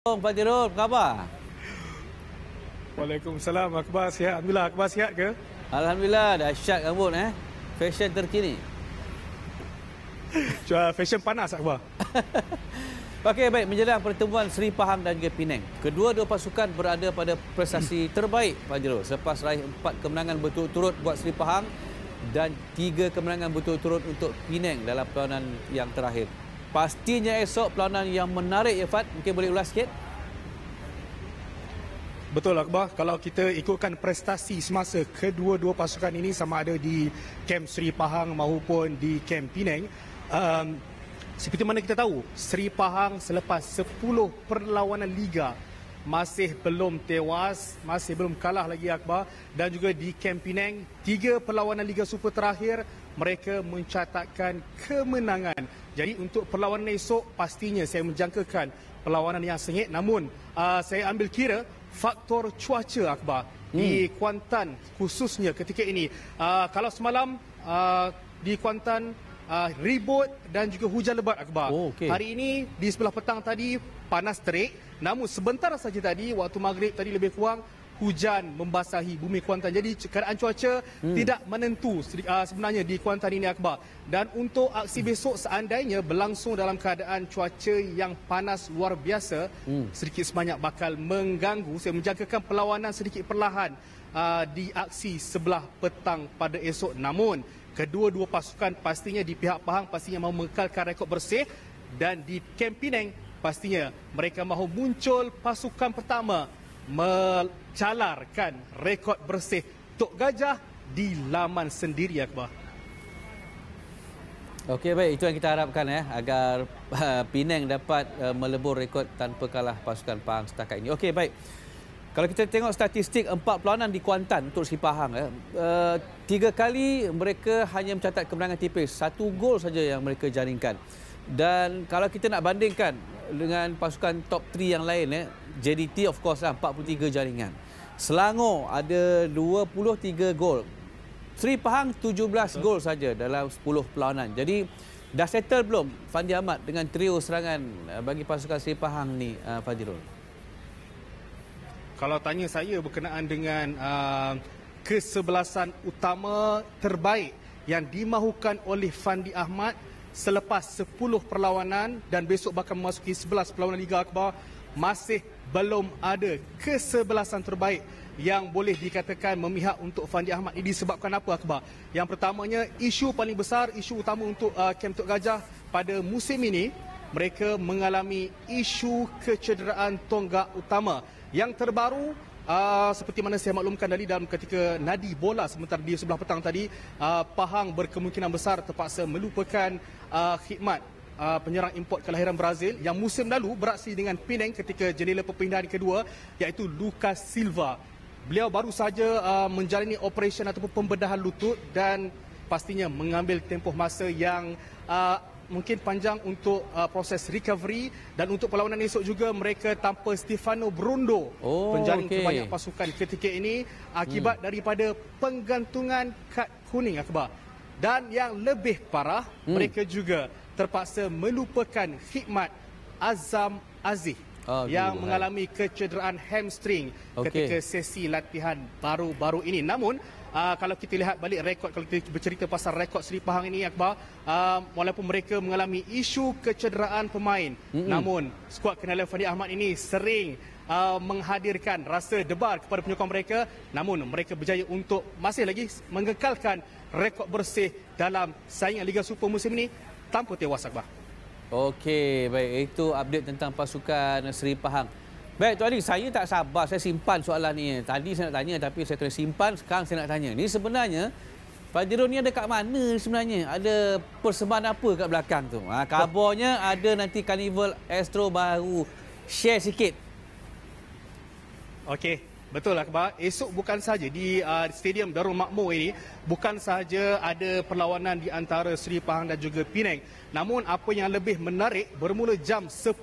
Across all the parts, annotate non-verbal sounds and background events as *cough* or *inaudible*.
Assalamualaikum Pak Tirul, apa khabar? Waalaikumsalam, akhbar sihat. Alhamdulillah, akhbar sihat ke? Alhamdulillah, dah syak rambut eh. Fashion terkini. Cua *laughs* fashion panas akhbar. *laughs* Okey, baik. Menjelang pertemuan Seri Pahang dan Gepineng, Kedua-dua pasukan berada pada prestasi hmm. terbaik Pak Tirul. Selepas raih empat kemenangan berturut-turut buat Seri Pahang dan tiga kemenangan berturut-turut untuk Penang dalam perlawanan yang terakhir. Pastinya esok pelanan yang menarik Irfan mungkin boleh ulas sikit. Betul Akbar, kalau kita ikutkan prestasi semasa kedua-dua pasukan ini sama ada di Camp Seri Pahang maupun di Camp Penang, um, seperti mana kita tahu, Seri Pahang selepas 10 perlawanan liga masih belum tewas, masih belum kalah lagi Akbar dan juga di Camp Penang, tiga perlawanan liga super terakhir mereka mencatatkan kemenangan. Jadi untuk perlawanan esok pastinya saya menjangkakan perlawanan yang sengit namun uh, saya ambil kira faktor cuaca akbar hmm. di Kuantan khususnya ketika ini. Uh, kalau semalam uh, di Kuantan uh, ribut dan juga hujan lebat akbar. Oh, okay. Hari ini di sebelah petang tadi panas terik namun sebentar saja tadi waktu maghrib tadi lebih kurang hujan membasahi bumi Kuantan. Jadi keadaan cuaca hmm. tidak menentu uh, sebenarnya di Kuantan ini akbar. Dan untuk aksi besok seandainya berlangsung dalam keadaan cuaca yang panas luar biasa, hmm. sedikit sebanyak bakal mengganggu. Saya menjangkakan perlawanan sedikit perlahan uh, di aksi sebelah petang pada esok. Namun kedua-dua pasukan pastinya di pihak Pahang pastinya mahu mengekalkan rekod bersih dan di Kempineng pastinya mereka mahu muncul pasukan pertama mencalarkan rekod bersih Tok Gajah di laman sendiri Akbar. Okey baik itu yang kita harapkan ya agar uh, *laughs* Penang dapat uh, melebur rekod tanpa kalah pasukan Pahang setakat ini. Okey baik. Kalau kita tengok statistik empat perlawanan di Kuantan untuk si Pahang ya, uh, tiga kali mereka hanya mencatat kemenangan tipis, satu gol saja yang mereka jaringkan. Dan kalau kita nak bandingkan dengan pasukan top 3 yang lain ya, JDT of course lah 43 jaringan. Selangor ada 23 gol. Seri Pahang 17 gol saja dalam 10 perlawanan. Jadi dah settle belum Fandi Ahmad dengan trio serangan eh, bagi pasukan Seri Pahang ni eh, Fadirul? Kalau tanya saya berkenaan dengan uh, kesebelasan utama terbaik yang dimahukan oleh Fandi Ahmad selepas 10 perlawanan dan besok bakal memasuki 11 perlawanan Liga Akbar masih belum ada kesebelasan terbaik yang boleh dikatakan memihak untuk Fandi Ahmad ini disebabkan apa akhbar? Yang pertamanya isu paling besar, isu utama untuk uh, Kem Tok Gajah pada musim ini mereka mengalami isu kecederaan tonggak utama. Yang terbaru Uh, seperti mana saya maklumkan tadi dalam ketika nadi bola sementara di sebelah petang tadi uh, Pahang berkemungkinan besar terpaksa melupakan uh, khidmat uh, penyerang import kelahiran Brazil yang musim lalu beraksi dengan Penang ketika jendela perpindahan kedua iaitu Lucas Silva. Beliau baru saja uh, menjalani operasi ataupun pembedahan lutut dan pastinya mengambil tempoh masa yang uh, mungkin panjang untuk uh, proses recovery dan untuk perlawanan esok juga mereka tanpa Stefano Brundo oh, penjaring okay. terbanyak pasukan ketika ini akibat hmm. daripada penggantungan kad kuning akbar dan yang lebih parah hmm. mereka juga terpaksa melupakan khidmat Azam Aziz. Aduh, yang mengalami kecederaan hamstring okay. ketika sesi latihan baru-baru ini. Namun uh, kalau kita lihat balik rekod kalau kita bercerita pasal rekod Seri Pahang ini Akbar, uh, walaupun mereka mengalami isu kecederaan pemain, mm-hmm. namun skuad Kenalan Fadi Ahmad ini sering uh, menghadirkan rasa debar kepada penyokong mereka, namun mereka berjaya untuk masih lagi mengekalkan rekod bersih dalam saingan Liga Super musim ini tanpa tewas Akbar. Okey, baik. Itu update tentang pasukan Seri Pahang. Baik, Tuan Ali, saya tak sabar. Saya simpan soalan ini. Tadi saya nak tanya tapi saya kena simpan. Sekarang saya nak tanya. Ini sebenarnya, Fajiro ni ada kat mana sebenarnya? Ada persembahan apa kat belakang tu? Ha, kabarnya ada nanti Carnival Astro baru. Share sikit. Okey, Betul lah Khabar, esok bukan saja di uh, Stadium Darul Makmur ini bukan saja ada perlawanan di antara Seri Pahang dan juga Penang namun apa yang lebih menarik bermula jam 10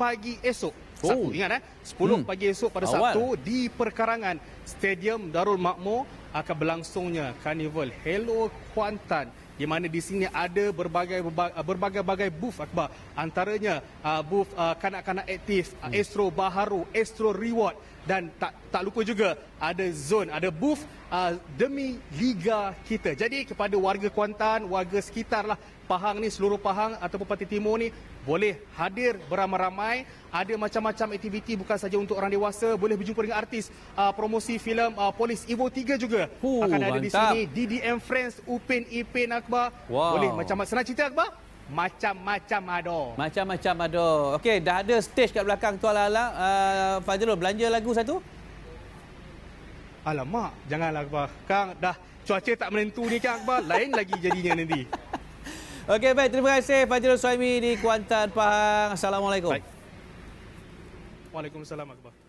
pagi esok Sabtu, oh. ingat eh, 10 hmm. pagi esok pada Awal. Sabtu di perkarangan Stadium Darul Makmur akan berlangsungnya Carnival Hello Kuantan di mana di sini ada berbagai-bagai berbagai buf akbar antaranya uh, buf uh, kanak-kanak aktif uh, hmm. Astro Baharu Astro Reward dan tak tak lupa juga ada zone ada buf uh, demi liga kita jadi kepada warga Kuantan warga sekitarlah Pahang ni seluruh Pahang ataupun Pati Timur ni boleh hadir beramai-ramai ada macam-macam aktiviti bukan saja untuk orang dewasa boleh berjumpa dengan artis uh, promosi filem uh, Polis Evo 3 juga Ooh, akan ada mantap. di sini DDM Friends Upin Ipin Akbar wow. boleh macam-macam senang cerita Akbar macam-macam ada macam-macam ada okey dah ada stage kat belakang Tuala Ala uh, Fajrul belanja lagu satu Alamak, janganlah Akbar. Kang, dah cuaca tak menentu ni Kang Akbar. Lain lagi jadinya nanti. Okey baik terima kasih Fajrul Suhaimi di Kuantan Pahang. Assalamualaikum. Baik. Waalaikumsalam akhbar.